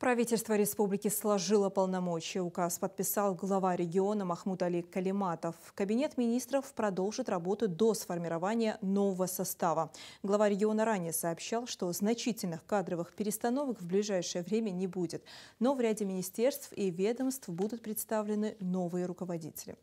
Правительство республики сложило полномочия. Указ подписал глава региона Махмуд Али Калиматов. Кабинет министров продолжит работу до сформирования нового состава. Глава региона ранее сообщал, что значительных кадровых перестановок в ближайшее время не будет. Но в ряде министерств и ведомств будут представлены новые руководители.